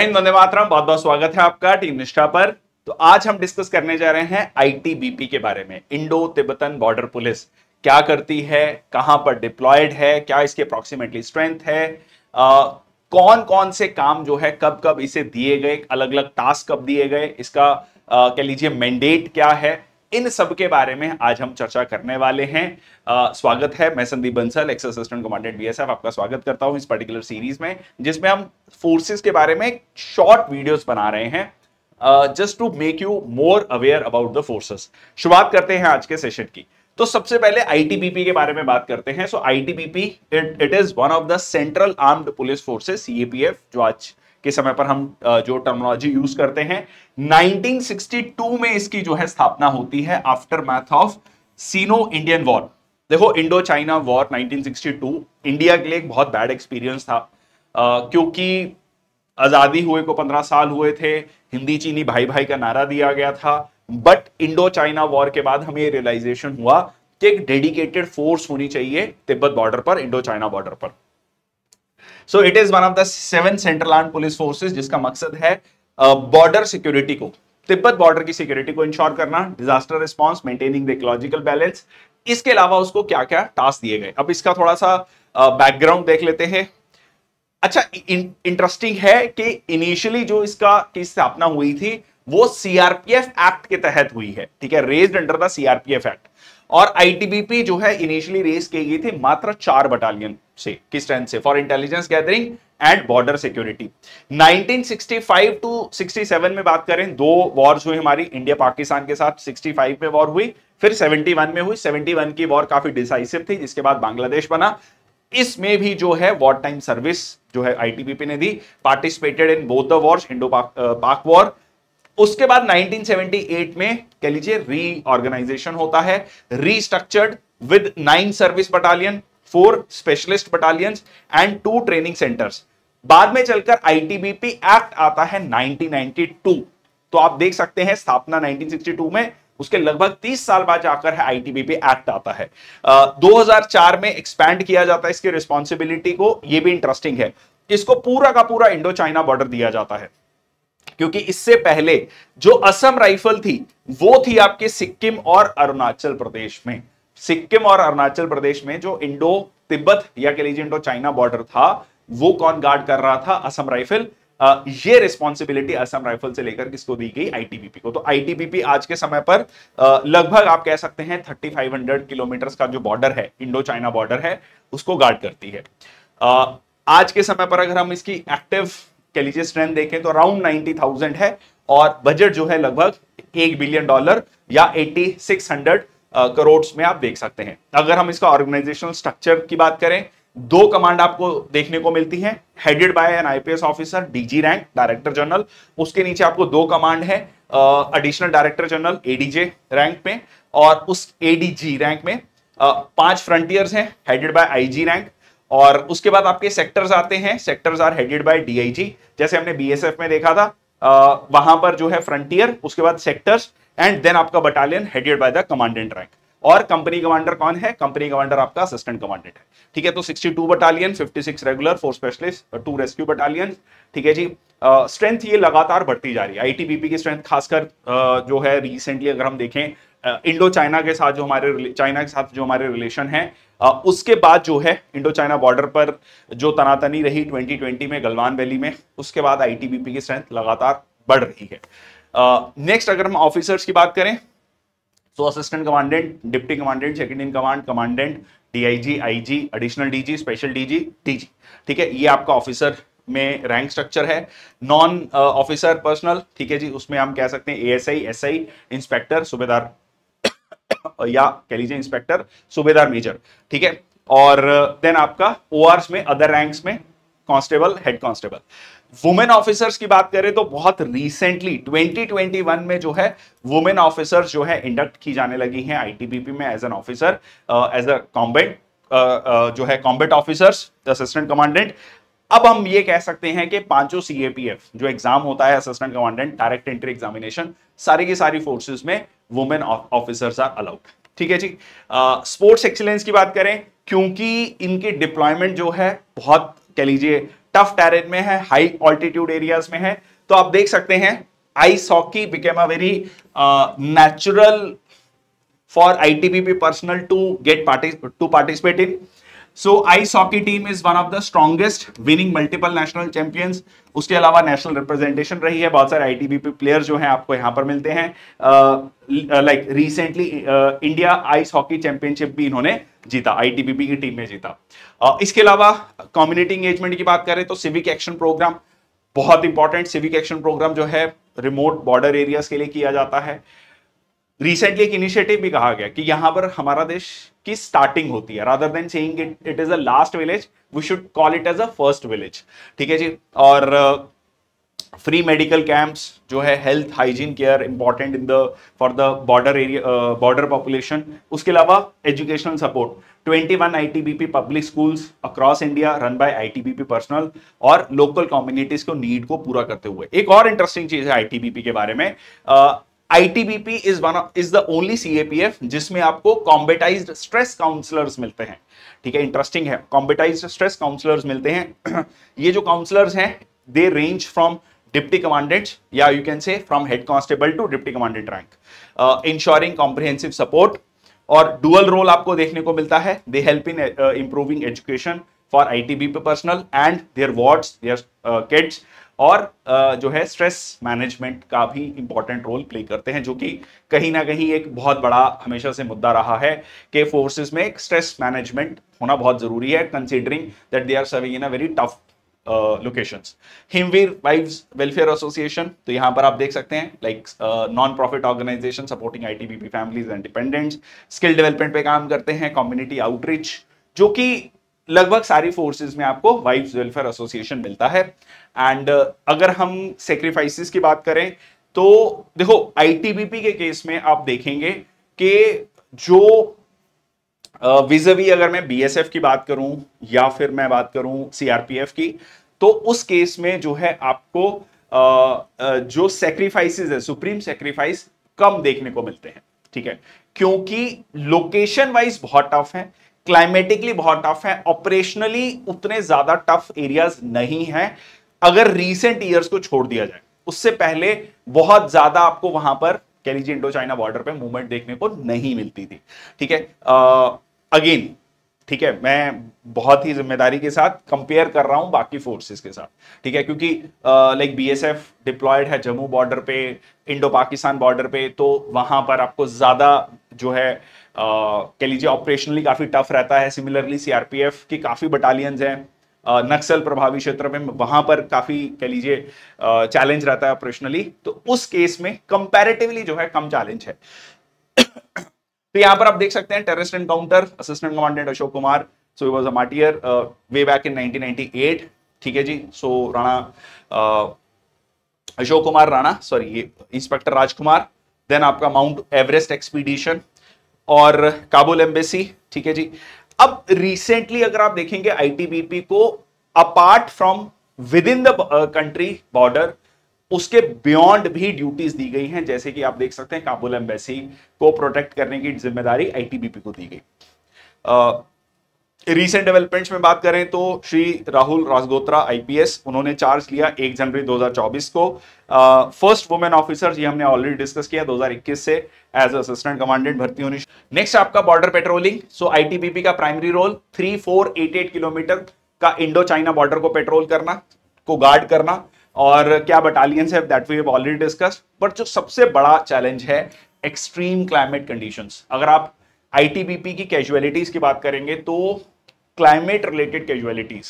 हिंद वंदे मातरम बहुत बहुत स्वागत है आपका टीम निष्ठा पर तो आज हम डिस्कस करने जा रहे हैं आईटीबीपी के बारे में इंडो तिब्बतन बॉर्डर पुलिस क्या करती है कहां पर डिप्लॉयड है क्या इसके अप्रोक्सीमेटली स्ट्रेंथ है आ, कौन कौन से काम जो है कब कब इसे दिए गए अलग अलग टास्क कब दिए गए इसका कह लीजिए मैंडेट क्या है इन सब के बारे में आज हम चर्चा करने वाले हैं आ, स्वागत है मैं Sandeep Bansal ex assistant commandant BSF आपका स्वागत करता हूं इस पर्टिकुलर सीरीज में जिसमें हम फोर्सेस के बारे में शॉर्ट वीडियोस बना रहे हैं just to make you more aware about the forces शुरुआत करते हैं आज के सेशन की तो सबसे पहले आईटीबीपी के बारे में बात करते हैं so ITBP it it is one of the central armed police forces CAPF जो आज के समय पर हम जो टर्मोलॉजी यूज करते हैं 1962 में इसकी जो है स्थापना होती है aftermath of Sino Indian war देखो इंडो चाइना वॉर 1962 इंडिया के लिए एक बहुत बैड एक्सपीरियंस था आ, क्योंकि आज़ादी हुए को 15 साल हुए थे हिंदी चीनी भाई भाई का नारा दिया गया था बट इंडो चाइना वॉर के बाद हमें रियलाइजेशन हुआ कि एक डेडिकेटेड फोर्स होनी चाहिए तिब्बत बॉर्डर पर इंडो चाइना बॉर्डर पर so it is one of the seven central arm police forces जिसका मकसद है बॉर्डर uh, सिक्योरिटी को तिब्बत बॉर्डर की सिक्योरिटी को इंश्योर करना disaster response maintaining the ecological balance इसके अलावा उसको क्या क्या टास्क दिए गए अब इसका थोड़ा सा बैकग्राउंड uh, देख लेते हैं अच्छा इंटरेस्टिंग है कि इनिशियली जो इसका की स्थापना हुई थी वो सीआरपीएफ एक्ट के तहत हुई है ठीक है raise under the CRPF act और आईटीबीपी जो है इनिशियली रेज की गई थी मात्र चार बटालियन से किस स्ट्रेंथ से for intelligence gathering and border security 1965 to 67 में बात करें दो वॉर्स हुई हमारी इंडिया पाकिस्तान के साथ 65 में वॉर हुई फिर 71 में हुई 71 की वॉर काफी डिसाइसिव थी जिसके बाद बांग्लादेश बना इसमें भी जो है वॉर टाइम सर्विस जो है आईटीबीपी ने दी participated in both the wars Indo Pak war उसके बाद 1978 में कह लीजिए रीऑर्गेनाइजेशन होता है restructured with nine service battalion four specialist battalion and two training centres बाद में चलकर आईटीबीपी एक्ट आता है 1992 तो आप देख सकते हैं स्थापना 1962 में उसके लगभग 30 साल बाद जाकर है आईटीबीपी एक्ट आता है uh, 2004 में एक्सपैंड किया जाता है इसकी रिस्पॉन्सिबिलिटी को ये भी इंटरेस्टिंग है इसको पूरा का पूरा इंडो चाइना बॉर्डर दिया जाता है क्योंकि इससे पहले जो असम राइफल थी वो थी आपके सिक्किम और अरुणाचल प्रदेश में सिक्किम और अरुणाचल प्रदेश में जो इंडो तिब्बत या कह लीजिए इंडो चाइना बॉर्डर था वो कौन गार्ड कर रहा था असम राइफल आ, ये रिस्पॉन्सिबिलिटी असम राइफल से लेकर किसको दी गई आईटीबीपी को तो आईटीबीपी आज के समय पर लगभग आप कह सकते हैं 3500 किलोमीटर का जो बॉर्डर है इंडो चाइना बॉर्डर है उसको गार्ड करती है आ, आज के समय पर अगर हम इसकी एक्टिव कह लीजिए स्ट्रेंथ देखें तो अराउंड थाउजेंड है और बजट जो है लगभग एक बिलियन डॉलर या हंड्रेड करोड़ में आप देख सकते हैं अगर हम इसका ऑर्गेनाइजेशनल स्ट्रक्चर की बात करें दो कमांड आपको देखने को मिलती है headed by an IPS officer DG rank director general उसके नीचे आपको दो कमांड है additional director general ADJ rank में और उस एडीजी रैंक में uh, पांच फ्रंटियर्स हैं हेडेड बाय आईजी रैंक और उसके बाद आपके सेक्टर्स आते हैं sectors are headed by DIG जैसे हमने बीएसएफ में देखा था आ, वहां पर जो है फ्रंटियर उसके बाद सेक्टर्स एंड देन आपका battalion headed by the commandant rank और कंपनी कमांडर कौन है कंपनी कमांडर आपका असिस्टेंट कमांडेंट है ठीक है तो 62 battalion 56 regular four specialist two rescue battalion ठीक है जी स्ट्रेंथ uh, ये लगातार बढ़ती जा रही है आईटीबीपी की स्ट्रेंथ खासकर uh, जो है रिसेंटली अगर हम देखें इंडो uh, चाइना के साथ जो हमारे चाइना के साथ जो हमारे रिलेशन है uh, उसके बाद जो है इंडो चाइना बॉर्डर पर जो तनातनी रही 2020 में गलवान वैली में उसके बाद आईटीबीपी की स्ट्रेंथ लगातार बढ़ रही है नेक्स्ट uh, अगर हम ऑफिसर्स की बात करें तो assistant commandant deputy commandant second in command commandant DIG IG additional DG special DG DG ठीक है ये आपका ऑफिसर में रैंक स्ट्रक्चर है नॉन ऑफिसर पर्सनल ठीक है जी उसमें हम कह सकते हैं एएसआई एसआई इंस्पेक्टर सूबेदार या कह लीजिए इंस्पेक्टर सूबेदार मेजर ठीक है और देन uh, आपका ओ में अदर रैंक्स में constable head constable women officers की बात करें तो बहुत रिसेंटली 2021 में जो है वुमेन ऑफिसर्स जो है इंडक्ट की जाने लगी हैं आईटीबीपी में as an officer as a combat जो है कॉम्बेट ऑफिसर्स असिस्टेंट कमांडेंट अब हम ये कह सकते हैं कि पांचों सीएपीएफ जो एग्जाम होता है assistant commandant direct entry examination सारी की सारी फोर्सेज में वुमेन ऑफिसर्स आर अलाउड ठीक है जी स्पोर्ट्स uh, एक्सीलेंस की बात करें क्योंकि इनकी डिप्लॉयमेंट जो है बहुत कह लीजिए टफ टेरेन में है हाई ऑल्टीट्यूड एरियाज में है तो आप देख सकते हैं ice hockey became a very natural for ITBP personnel to get to participate in so ice hockey team is one of the strongest winning multiple national champions उसके अलावा नेशनल रिप्रेजेंटेशन रही है बहुत सारे आईटीबीपी प्लेयर जो हैं आपको यहां पर मिलते हैं like recently India ice hockey championship भी इन्होंने जीता आईटीबीपी की टीम ने जीता uh, इसके अलावा कम्युनिटी एंगेजमेंट की बात करें तो सिविक एक्शन प्रोग्राम बहुत इंपॉर्टेंट सिविक एक्शन प्रोग्राम जो है रिमोट बॉर्डर एरियाज के लिए किया जाता है रिसेंटली एक इनिशिएटिव भी कहा गया कि यहां पर हमारा देश की स्टार्टिंग होती है rather than saying it it is a last village we should call it as a first village ठीक है जी और फ्री मेडिकल कैंप्स जो है health hygiene care important in the for the border area border population उसके अलावा educational support 21 I public schools across India run by ITBP personnel और local communities को नीड को पूरा करते हुए एक और इंटरेस्टिंग चीज है आईटीबीपी के बारे में uh, is one of is the only CAPF जिसमें आपको कॉम्बेटाइज्ड स्ट्रेस काउंसलर्स मिलते हैं ठीक है इंटरेस्टिंग है कॉम्बेटाइज्ड स्ट्रेस काउंसलर्स मिलते हैं ये जो काउंसलर्स हैं they range from deputy commandant या you can say from head constable to deputy commandant rank ensuring comprehensive support और डुअल रोल आपको देखने को मिलता है they help in improving education for I T B personnel and their wards their kids और जो है स्ट्रेस मैनेजमेंट का भी इंपॉर्टेंट रोल प्ले करते हैं जो कि कहीं ना कहीं एक बहुत बड़ा हमेशा से मुद्दा रहा है कि फोर्सेस में एक स्ट्रेस मैनेजमेंट होना बहुत जरूरी है considering that they are serving in a very tough locations Himveer wives welfare association तो यहाँ पर आप देख सकते हैं like non profit organisation supporting I P families and dependent skill development पे काम करते हैं कम्युनिटी आउटरीच जो कि लगभग सारी फोर्सेस में आपको वाइफ वेलफेयर एसोसिएशन मिलता है एंड uh, अगर हम सेक्रीफाइसिस की बात करें तो देखो आईटीबीपी के केस में आप देखेंगे कि जो विजवी uh, अगर मैं बीएसएफ की बात करूं या फिर मैं बात करूं सीआरपीएफ की तो उस केस में जो है आपको uh, जो सेक्रीफाइसिस है सुप्रीम सेक्रीफाइस कम देखने को मिलते हैं ठीक है क्योंकि लोकेशन वाइज बहुत टफ है क्लाइमेटिकली बहुत टफ है ऑपरेशनली उतने ज्यादा टफ एरियाज नहीं है अगर रीसेंट ईयर्स को छोड़ दिया जाए उससे पहले बहुत ज्यादा आपको वहां पर कह लीजिए इंडो चाइना बॉर्डर पे मूवमेंट देखने को नहीं मिलती थी ठीक है अगेन ठीक है मैं बहुत ही जिम्मेदारी के साथ कंपेयर कर रहा हूँ बाकी फोर्सेस के साथ ठीक है क्योंकि लाइक बीएसएफ डिप्लॉयड है जम्मू बॉर्डर पे इंडो पाकिस्तान बॉर्डर पे तो वहाँ पर आपको ज़्यादा जो है कह लीजिए ऑपरेशनली काफ़ी टफ रहता है सिमिलरली सीआरपीएफ की काफ़ी बटालियंस हैं नक्सल प्रभावी क्षेत्र में वहाँ पर काफ़ी कह लीजिए चैलेंज रहता है ऑपरेशनली तो उस केस में कंपेरेटिवली जो है कम चैलेंज है तो यहां पर आप देख सकते हैं terrorist encounter assistant commandant Ashok Kumar so was a martyr way back in 1998 ठीक है जी so so, Rana uh, Ashok Kumar Rana sorry ये इंस्पेक्टर राजकुमार देन आपका माउंट एवरेस्ट एक्सपीडिशन और काबुल एम्बेसी ठीक है जी अब रिसेंटली अगर आप देखेंगे आईटीबीपी को apart from within the country border उसके बियॉन्ड भी ड्यूटीज दी गई हैं जैसे कि आप देख सकते हैं काबुल एम्बेसी को प्रोटेक्ट करने की जिम्मेदारी आईटीबीपी को दी गई रीसेंट डेवलपमेंट्स में बात करें तो श्री राहुल राजगोत्रा आईपीएस उन्होंने चार्ज लिया एक जनवरी 2024 को फर्स्ट वुमेन ऑफिसर ये हमने ऑलरेडी डिस्कस किया 2021 से एज असिस्टेंट कमांडेंट भर्ती होनी नेक्स्ट आपका बॉर्डर पेट्रोलिंग सो आईटीबीपी का प्राइमरी रोल एट किलोमीटर का इंडो चाइना बॉर्डर को पेट्रोल करना को गार्ड करना और क्या बटालियंस है that we have already discussed but जो सबसे बड़ा चैलेंज है एक्सट्रीम क्लाइमेट कंडीशंस अगर आप आईटीबीपी की कैजुअलिटीज की बात करेंगे तो क्लाइमेट रिलेटेड कैजुअलिटीज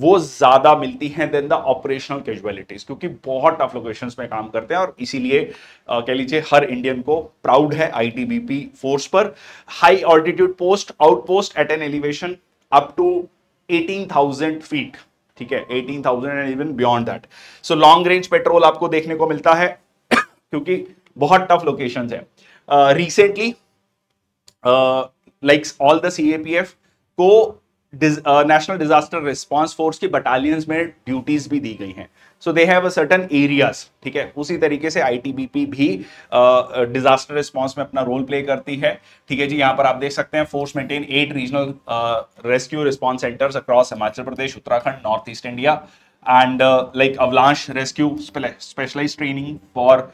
वो ज्यादा मिलती हैं देन द ऑपरेशनल कैजुअलिटीज क्योंकि बहुत टफ लोकेशंस में काम करते हैं और इसीलिए कह लीजिए हर इंडियन को प्राउड है आईटीबीपी फोर्स पर high altitude post out post at an elevation up to 18,000 feet ठीक है eighteen thousand and even beyond that so long range patrol आपको देखने को मिलता है क्योंकि बहुत टफ लोकेशन है recently like all the sea को नेशनल डिजास्टर रिस्पांस फोर्स की बटालियंस में ड्यूटीज भी दी गई हैं so they have a certain areas ठीक है उसी तरीके से आईटीबीपी भी डिजास्टर uh, रिस्पांस uh, में अपना रोल प्ले करती है ठीक है जी यहाँ पर आप देख सकते हैं force maintain eight regional rescue response centres across Himachal Pradesh Uttarakhand north east India and like avalanche rescue specialise training for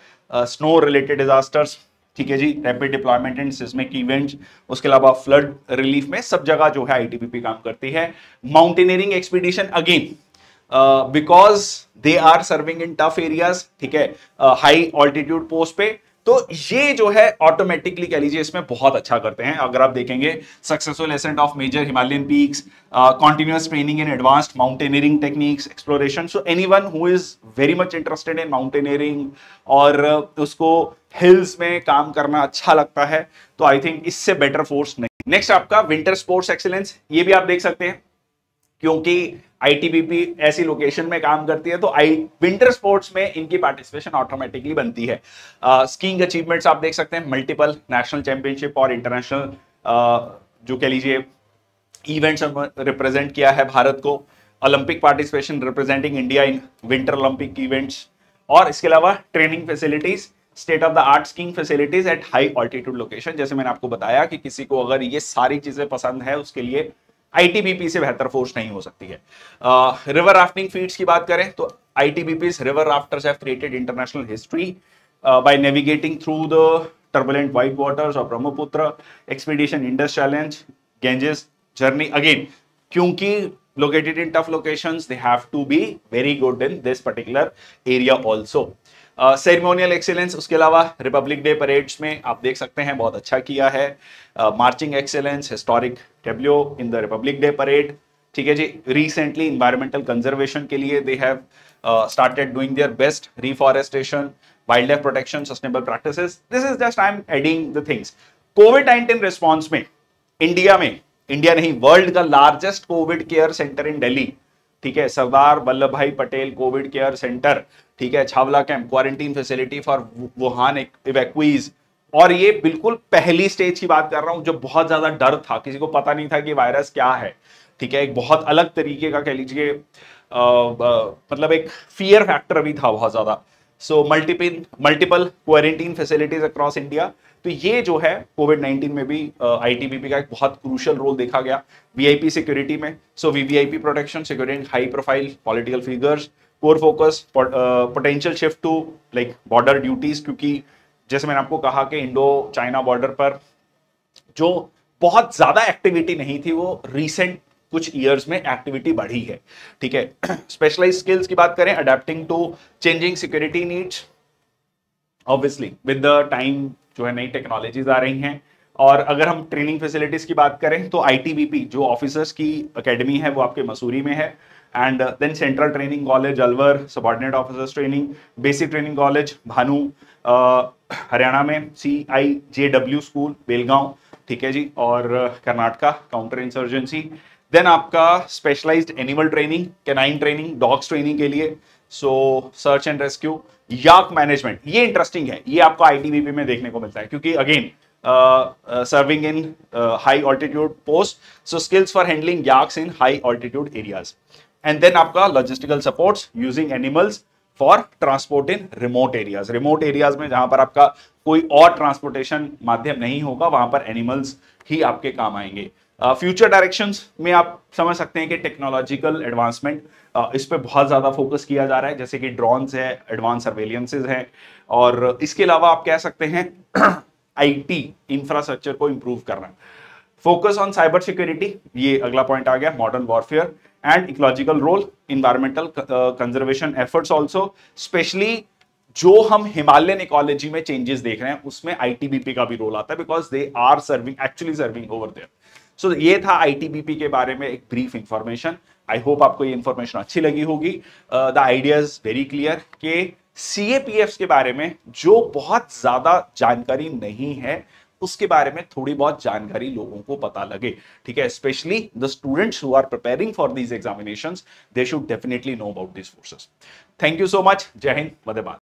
snow related disasters ठीक है जी rapid deployment and seismic events उसके अलावा फ्लड रिलीफ में सब जगह जो है आईटीबीपी काम करती है mountaineering expedition again because they are serving in tough areas ठीक है हाई ऑल्टीट्यूड पोस्ट पे तो ये जो है ऑटोमेटिकली कह लीजिए इसमें बहुत अच्छा करते हैं अगर आप देखेंगे successful ascent of major Himalayan peaks continuous training in advanced mountaineering techniques exploration so anyone who is very much interested in mountaineering और uh, उसको हिल्स में काम करना अच्छा लगता है तो आई थिंक इससे बेटर फोर्स नहीं नेक्स्ट आपका विंटर स्पोर्ट्स एक्सीलेंस ये भी आप देख सकते हैं क्योंकि आईटीबीपी ऐसी लोकेशन में काम करती है तो आई विंटर स्पोर्ट्स में इनकी पार्टिसिपेशन ऑटोमेटिकली बनती है स्कीइंग uh, अचीवमेंट्स आप देख सकते हैं मल्टीपल नेशनल चैंपियनशिप और इंटरनेशनल uh, जो कह लीजिए इवेंट्स रिप्रेजेंट किया है भारत को Olympic participation representing India in winter Olympic events और इसके अलावा training facilities state of the art skiing facilities at high altitude location जैसे मैंने आपको बताया कि किसी को अगर ये सारी चीजें पसंद है उसके लिए आईटीबीपी से बेहतर फोर्स नहीं हो सकती है रिवर राफ्टिंग फीड्स की बात करें तो ITBP river rafters have created international history by navigating through the turbulent white waters और Brahmaputra expedition Indus challenge Ganges journey again क्योंकि located in tough location they have to be very good in this particular area also ceremonial uh, excellence उसके अलावा Republic day parades में आप देख सकते हैं बहुत अच्छा किया है marching excellence historic tableau in the republic day parade ठीक है जी रिसेंटली इन्वायरमेंटल कंजर्वेशन के लिए they have their best reforestation wildlife protection sustainable practice this is just I am adding the things COVID nineteen response में India में India नहीं world का largest COVID care centre in Delhi ठीक है सरदार वल्लभ भाई Patel Covid care centre ठीक है Chhawla camp quarantine facility for Wuhan evacuees और ये बिल्कुल पहली स्टेज की बात कर रहा हूं जो बहुत ज्यादा डर था किसी को पता नहीं था कि वायरस क्या है ठीक है एक बहुत अलग तरीके का कह लीजिए मतलब एक फियर फैक्टर भी था बहुत ज्यादा सो multi multiple quarantine facilities across India तो ये जो है कोविड 19 में भी आईटीबीपी का एक बहुत क्रूशल रोल देखा गया वीआईपी सिक्योरिटी में so VVIP protection security high profile political figures core focus potential shift to like border duties क्योंकि जैसे मैंने आपको कहा कि इंडो चाइना बॉर्डर पर जो बहुत ज़्यादा एक्टिविटी नहीं थी वो रिसेंट कुछ ईयर्स में एक्टिविटी बढ़ी है ठीक है स्पेशलाइज स्किल्स की बात करें adapting to changing security needs obviously with the time जो है नई टेक्नोलॉजीज आ रही हैं और अगर हम ट्रेनिंग फैसिलिटीज की बात करें तो आईटीबीपी जो ऑफिसर्स की एकेडमी है वो आपके मसूरी में है and then central training college Alwar subordinate officers training basic training college Bhanu Haryana में C I J W school Belgaum ठीक है जी और कर्नाटका काउंटर इंसर्जेंसी देन आपका specialised animal training canine training dogs training के लिए so search and rescue yak management ये interesting है ये आपको आईटीबीपी में देखने को मिलता है क्योंकि again serving in high altitude post so skills for handling yaks in high altitude areas and then आपका logistical support using animals for transport in remote areas remote areas में जहां पर आपका कोई और ट्रांसपोर्टेशन माध्यम नहीं होगा वहां पर एनिमल्स ही आपके काम आएंगे फ्यूचर uh, डायरेक्शन में आप समझ सकते हैं कि टेक्नोलॉजिकल एडवांसमेंट uh, इस पर बहुत ज़्यादा फोकस किया जा रहा है जैसे कि ड्रोन्स है एडवांस सर्वेलियंसेज हैं और इसके अलावा आप कह सकते हैं आईटी इंफ्रास्ट्रक्चर को इम्प्रूव करना फोकस ऑन साइबर सिक्योरिटी ये अगला पॉइंट आ गया modern warfare and ecological role environmental conservation efforts also specially जो हम हिमालयन इकोलॉजी में चेंजेस देख रहे हैं उसमें आईटीबीपी का भी रोल आता है because they are serving actually serving over there so ये था आईटीबीपी के बारे में एक ब्रीफ इंफॉर्मेशन आई होप आपको ये इंफॉर्मेशन अच्छी लगी होगी the idea is very clear के सी के बारे में जो बहुत ज्यादा जानकारी नहीं है उसके बारे में थोड़ी बहुत जानकारी लोगों को पता लगे ठीक है specially the students who are preparing for these examination they should definitely know about this forces thank you so much Jai Hind वदेबाद